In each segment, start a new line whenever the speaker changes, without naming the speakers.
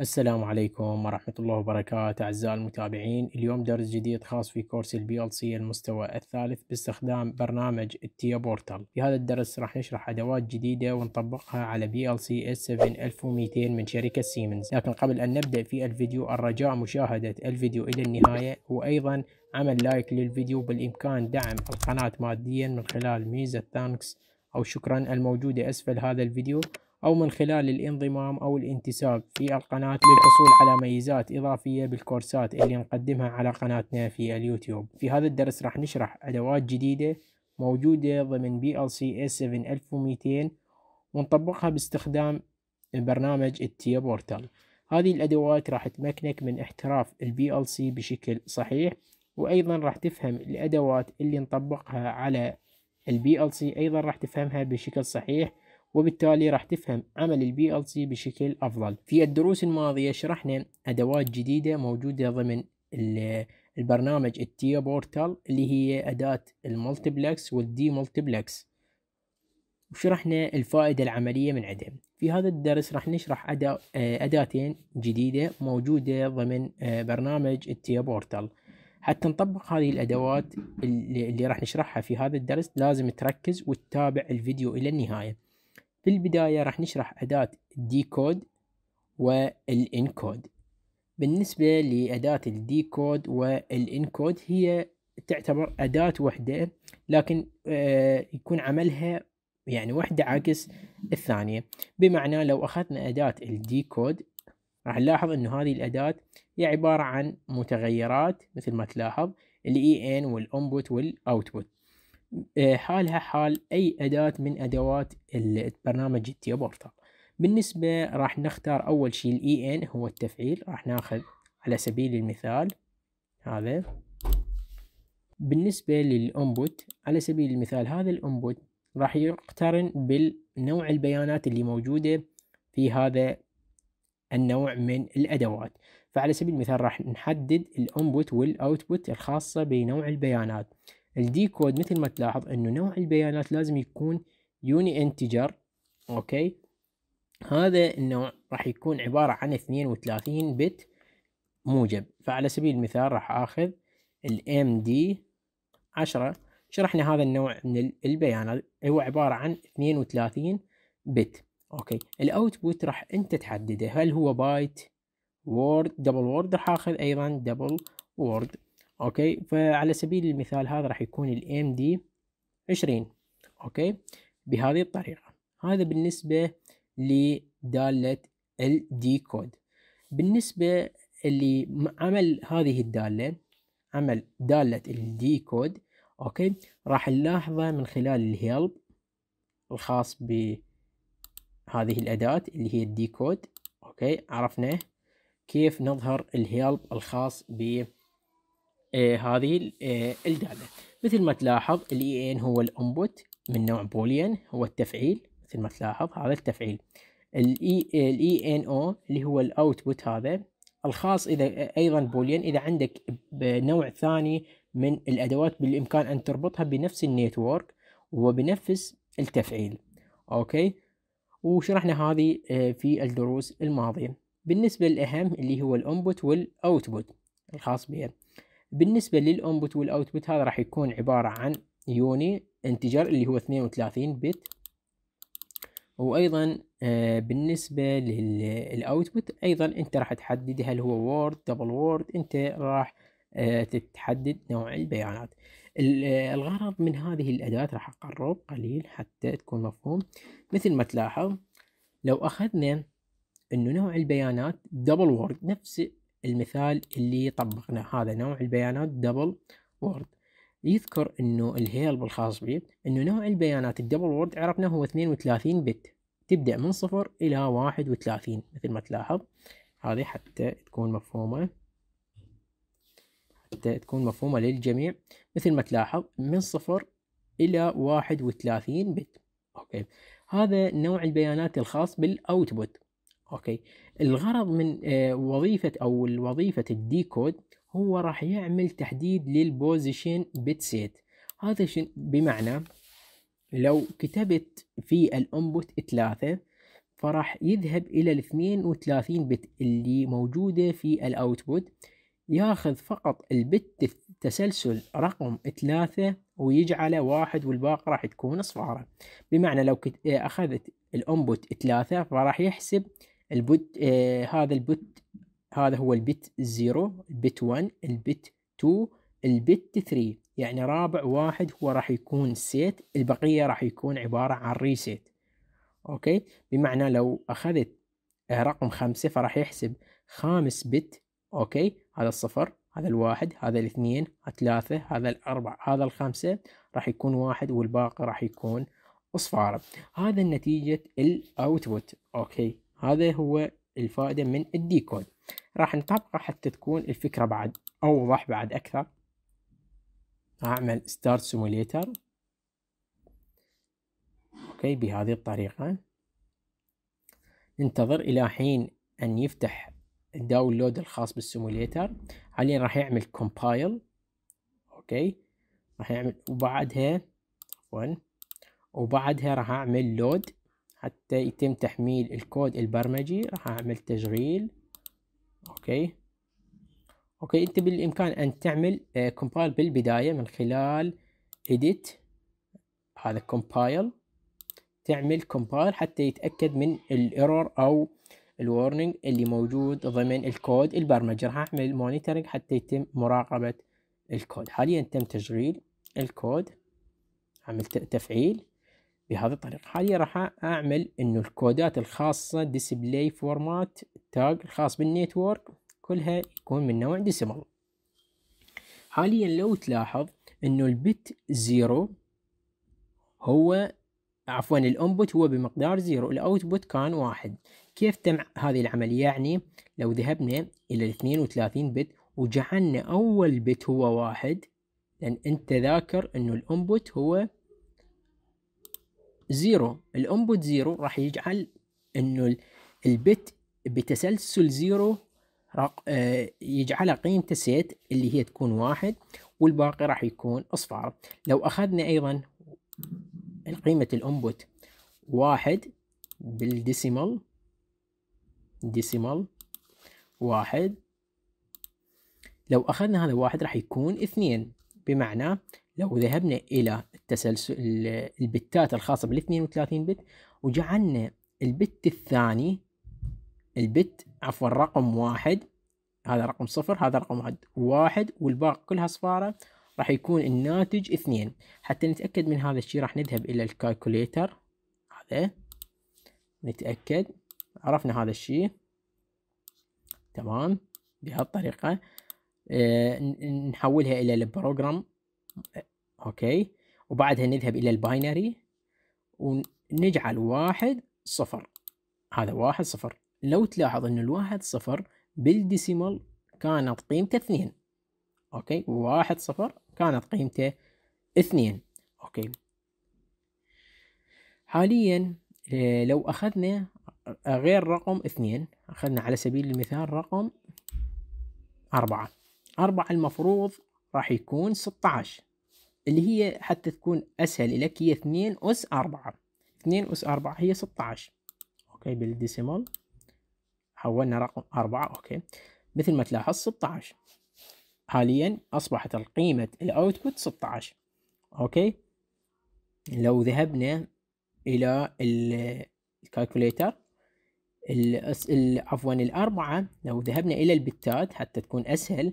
السلام عليكم ورحمة الله وبركاته أعزائي المتابعين اليوم درس جديد خاص في كورس البي ال سي المستوى الثالث باستخدام برنامج التيا بورتال في هذا الدرس راح نشرح أدوات جديدة ونطبقها على بي ال سي اس 7200 من شركة سيمنز لكن قبل أن نبدأ في الفيديو الرجاء مشاهدة الفيديو إلى النهاية وأيضا عمل لايك للفيديو بالإمكان دعم القناة ماديا من خلال ميزة ثانكس أو شكرا الموجودة أسفل هذا الفيديو أو من خلال الانضمام أو الانتساب في القناة للحصول على ميزات إضافية بالكورسات اللي نقدمها على قناتنا في اليوتيوب في هذا الدرس راح نشرح أدوات جديدة موجودة ضمن BLC A7200 ونطبقها باستخدام برنامج التيا بورتال هذه الأدوات راح تمكنك من احتراف ال BLC بشكل صحيح وأيضا راح تفهم الأدوات اللي نطبقها على ال BLC أيضا راح تفهمها بشكل صحيح وبالتالي راح تفهم عمل البي ال سي بشكل افضل في الدروس الماضيه شرحنا ادوات جديده موجوده ضمن البرنامج التيا بورتال اللي هي اداه المالتبلكس والدي مالتبلكس وشرحنا الفائده العمليه من عدم في هذا الدرس راح نشرح اداتين جديده موجوده ضمن آه، برنامج التيا بورتال حتى نطبق هذه الادوات اللي راح نشرحها في هذا الدرس لازم تركز وتتابع الفيديو الى النهايه في البداية راح نشرح أداة الديكود والإنكود بالنسبة لأداة الديكود والإنكود هي تعتبر أداة وحدة لكن آه، يكون عملها يعني وحدة عكس الثانية بمعنى لو أخذنا أداة الديكود راح نلاحظ أن هذه الأداة هي عبارة عن متغيرات مثل ما تلاحظ الإي EN والإنبوت والأوتبوت إيه، حالها حال أي أداة من أدوات برنامج جي بورتال بالنسبة راح نختار أول شيء الاي EN هو التفعيل راح ناخذ على سبيل المثال هذا بالنسبة للأنبوت على سبيل المثال هذا الأنبوت راح يقترن بالنوع البيانات اللي موجودة في هذا النوع من الأدوات فعلى سبيل المثال راح نحدد الأنبوت والأوتبوت الخاصة بنوع البيانات الدي كود مثل ما تلاحظ انه نوع البيانات لازم يكون يوني انتجر اوكي هذا النوع راح يكون عبارة عن 32 بت موجب فعلى سبيل المثال راح اخذ الام دي 10 شرحنا هذا النوع من البيانات هو عبارة عن 32 بت اوكي الاوتبوت راح انت تحدده هل هو بايت وورد دبل وورد راح اخذ ايضا دبل وورد اوكي فعلى سبيل المثال هذا راح يكون الام دي 20 اوكي بهذه الطريقة هذا بالنسبة لدالة الدي كود بالنسبة اللي عمل هذه الدالة عمل دالة الدي كود اوكي راح نلاحظه من خلال الهيلب الخاص بهذه الأداة اللي هي الديكود اوكي عرفنا كيف نظهر الهيلب الخاص ب إيه، هذه إيه، الدالة مثل ما تلاحظ الاي ان e هو الانبوت من نوع بوليان هو التفعيل مثل ما تلاحظ هذا التفعيل الاي ان او اللي هو الاوتبوت هذا الخاص اذا ايضا بوليان اذا عندك نوع ثاني من الادوات بالامكان ان تربطها بنفس النيتورك وبنفس التفعيل اوكي وشرحنا هذه إيه، في الدروس الماضيه بالنسبه للاهم اللي هو الانبوت والاوتبوت الخاص بها بالنسبة للانبوت والاوتبوت هذا راح يكون عبارة عن يوني انتجر اللي هو 32 بت وايضا آه، بالنسبة للاوتبوت ايضا انت راح تحدد هل هو وورد دبل وورد انت راح آه، تتحدد نوع البيانات آه، الغرض من هذه الأداة راح أقرب قليل حتى تكون مفهوم مثل ما تلاحظ لو أخذنا أنه نوع البيانات دبل وورد نفس المثال اللي طبقناه هذا نوع البيانات دبل وورد يذكر انه الهيلب الخاص به انه نوع البيانات الدبل وورد عرفنا هو 32 بت تبدأ من صفر إلى 31 مثل ما تلاحظ هذه حتى تكون مفهومة حتى تكون مفهومة للجميع مثل ما تلاحظ من صفر إلى 31 بت أوكي هذا نوع البيانات الخاص بالأوتبوت اوكي الغرض من آه، وظيفه او وظيفه الديكود هو راح يعمل تحديد للبوزيشن بت سيت هذا بمعنى لو كتبت في الانبوت ثلاثة فراح يذهب الى ال 32 بت اللي موجودة في الاوتبوت ياخذ فقط البت تسلسل رقم ثلاثة ويجعله واحد والباقي راح تكون صفارة بمعنى لو آه، اخذت الانبوت ثلاثة فراح يحسب البت آه هذا البت هذا هو البت 0 البت 1 البت 2 البت 3 يعني رابع واحد هو راح يكون سيت البقية راح يكون عبارة عن ريسيت أوكي بمعنى لو أخذت آه، رقم خمسة فراح يحسب خامس بت أوكي هذا الصفر هذا الواحد هذا الاثنين ثلاثة هذا الأربعة هذا الخمسة راح يكون واحد والباقي راح يكون اصفار هذا نتيجة الأوتبوت أوكي هذا هو الفائدة من الديكود راح نطبقه حتى تكون الفكرة بعد أوضح بعد أكثر أعمل ستارت سيموليتر أوكي بهذه الطريقة ننتظر إلى حين أن يفتح الداونلود الخاص بالسيموليتر حاليا راح يعمل كومبايل أوكي راح يعمل وبعدها عفوا وبعدها راح أعمل لود حتى يتم تحميل الكود البرمجي راح اعمل تشغيل اوكي اوكي انت بالامكان ان تعمل كومبايل آه، بالبدايه من خلال edit هذا كومبايل تعمل كومبايل حتى يتاكد من الايرور او الورنينج اللي موجود ضمن الكود البرمجي راح اعمل مونيتورنج حتى يتم مراقبه الكود حاليا تم تشغيل الكود عملت تفعيل بهذه الطريقة حاليا راح أعمل إنه الكودات الخاصة ديسبلاي فورمات تاج الخاص بالنيتورك كلها يكون من نوع ديسيمال حاليا لو تلاحظ إنه البت زيرو هو عفوا الانبوت هو بمقدار زيرو الاوتبوت كان واحد كيف تم هذه العملية يعني لو ذهبنا إلى 32 بت وجعلنا أول بت هو واحد لأن أنت ذاكر إنه الانبوت هو زيرو الانبوت زيرو راح يجعل انه البت بتسلسل زيرو رق... آه، يجعل قيمة سيت اللي هي تكون واحد والباقي راح يكون اصفار لو اخذنا ايضا قيمة الانبوت واحد بالديسيمال ديسيمال واحد لو اخذنا هذا واحد راح يكون اثنين بمعنى لو ذهبنا إلى التسلسل البتات الخاصة بال 32 بت وجعلنا البت الثاني البت عفوا رقم واحد هذا رقم صفر هذا رقم واحد واحد والباقي كلها صفارة راح يكون الناتج اثنين حتى نتأكد من هذا الشيء راح نذهب إلى الكالكوليتر هذا نتأكد عرفنا هذا الشيء تمام بهالطريقة آه، نحولها إلى البروجرام اوكي وبعدها نذهب الى الباينري ونجعل واحد صفر هذا واحد صفر لو تلاحظ ان الواحد صفر بالديسيمال كانت قيمته اثنين اوكي واحد صفر كانت قيمته اثنين اوكي حاليا آه، لو اخذنا غير رقم اثنين اخذنا على سبيل المثال رقم أربعة أربعة المفروض راح يكون 16 اللي هي حتى تكون أسهل لك هي 2 أس 4 2 أس 4 هي 16 أوكي بالديسيمال حولنا رقم 4 أوكي مثل ما تلاحظ 16 حاليا أصبحت القيمة الأوتبوت 16 أوكي لو ذهبنا إلى الكالكوليتر عفوا الأربعة لو ذهبنا إلى البتات حتى تكون أسهل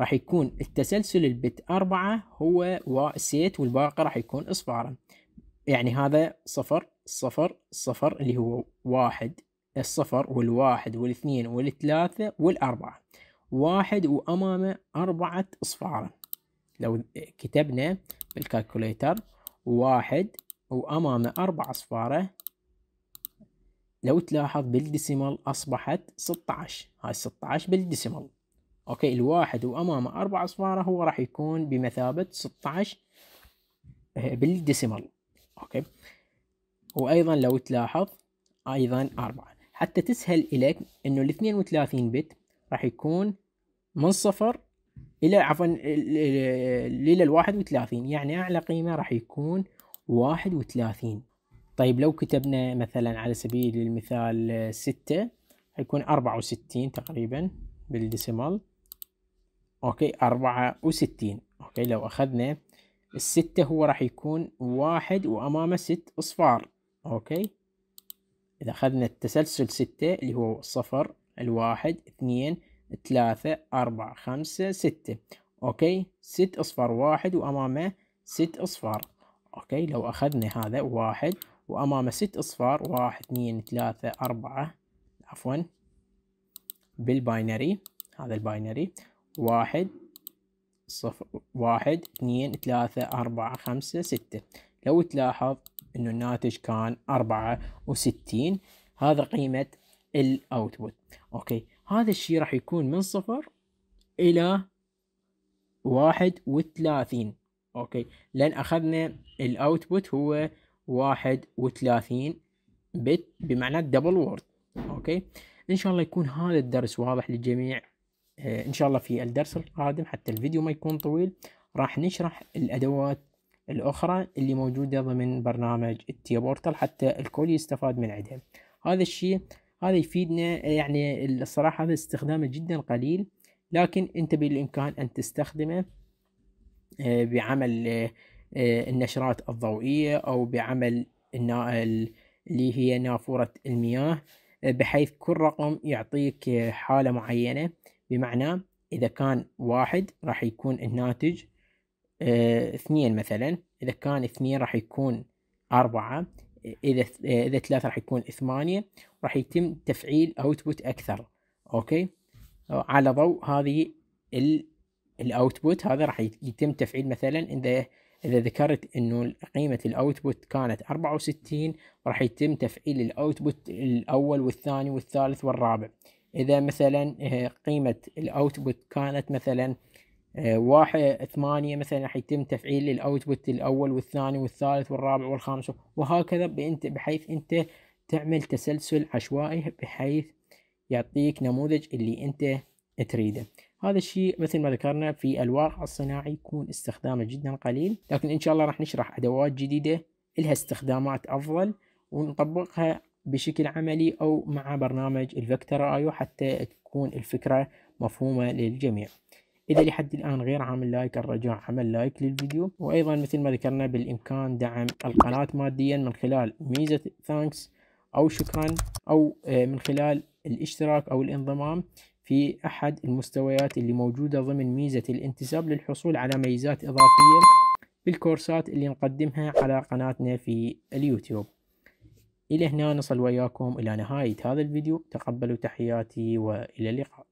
راح يكون التسلسل البت أربعة هو سيت والباقي راح يكون أصفارا يعني هذا صفر صفر صفر اللي هو واحد الصفر والواحد والاثنين والثلاثة والأربعة واحد وأمامه أربعة أصفارة لو كتبنا بالكالكوليتر واحد وأمامه أربع أصفارة لو تلاحظ بالديسيمال أصبحت 16 هاي 16 بالديسيمال اوكي الواحد وامامه اربع اصفاره هو راح يكون بمثابه 16 آه، بالديسيمال اوكي وايضا لو تلاحظ ايضا أربعة حتى تسهل إلك انه ال 32 بت راح يكون من صفر الى عفوا الى ال 31 يعني اعلى قيمه راح يكون 31 طيب لو كتبنا مثلا على سبيل المثال 6 حيكون 64 تقريبا بالديسيمال اوكي أربعة وستين اوكي لو اخذنا الستة هو راح يكون واحد وامامه ست اصفار اوكي اذا اخذنا التسلسل ستة اللي هو صفر الواحد اثنين ثلاثة أربعة خمسة ستة اوكي ست اصفار واحد وامامه ست اصفار اوكي لو اخذنا هذا واحد وامامه ست اصفار واحد اثنين ثلاثة أربعة عفوا بالباينري هذا الباينري واحد صفر واحد اثنين ثلاثة أربعة خمسة ستة لو تلاحظ إنه الناتج كان أربعة وستين هذا قيمة الأوتبوت أوكي هذا الشيء راح يكون من صفر إلى واحد وثلاثين أوكي لأن أخذنا الأوتبوت هو واحد وثلاثين بت بمعنى دبل وورد أوكي إن شاء الله يكون هذا الدرس واضح للجميع آه، ان شاء الله في الدرس القادم حتى الفيديو ما يكون طويل راح نشرح الادوات الاخرى اللي موجوده ضمن برنامج التي بورتال حتى الكل يستفاد من عندها هذا الشيء هذا يفيدنا يعني الصراحه هذا استخدامه جدا قليل لكن انت بالامكان ان تستخدمه آه، بعمل آه، النشرات الضوئيه او بعمل اللي هي نافوره المياه بحيث كل رقم يعطيك حاله معينه بمعنى إذا كان واحد راح يكون الناتج آه، اثنين مثلا إذا كان اثنين راح يكون أربعة إذا آه، إذا ثلاثة راح يكون ثمانية راح يتم تفعيل أوتبوت أكثر أوكي على ضوء هذه الأوتبوت هذا راح يتم تفعيل مثلا إذا إذا ذكرت إنه قيمة الأوتبوت كانت أربعة وستين راح يتم تفعيل الأوتبوت الأول والثاني والثالث والرابع إذا مثلا آه، قيمة الأوتبوت كانت مثلا آه، واحد ثمانية مثلا راح يتم تفعيل الأوتبوت الأول والثاني والثالث والرابع والخامس وهكذا بحيث أنت تعمل تسلسل عشوائي بحيث يعطيك نموذج اللي أنت تريده هذا الشيء مثل ما ذكرنا في الواقع الصناعي يكون استخدامه جدا قليل لكن إن شاء الله راح نشرح أدوات جديدة لها استخدامات أفضل ونطبقها بشكل عملي أو مع برنامج الفكتر أيو حتى تكون الفكرة مفهومة للجميع إذا لحد الآن غير عامل لايك الرجاء عمل لايك للفيديو وأيضا مثل ما ذكرنا بالإمكان دعم القناة ماديا من خلال ميزة ثانكس أو شكرا أو آه، من خلال الاشتراك أو الانضمام في أحد المستويات اللي موجودة ضمن ميزة الانتساب للحصول على ميزات إضافية بالكورسات اللي نقدمها على قناتنا في اليوتيوب إلى هنا نصل وياكم إلى نهاية هذا الفيديو تقبلوا تحياتي وإلى اللقاء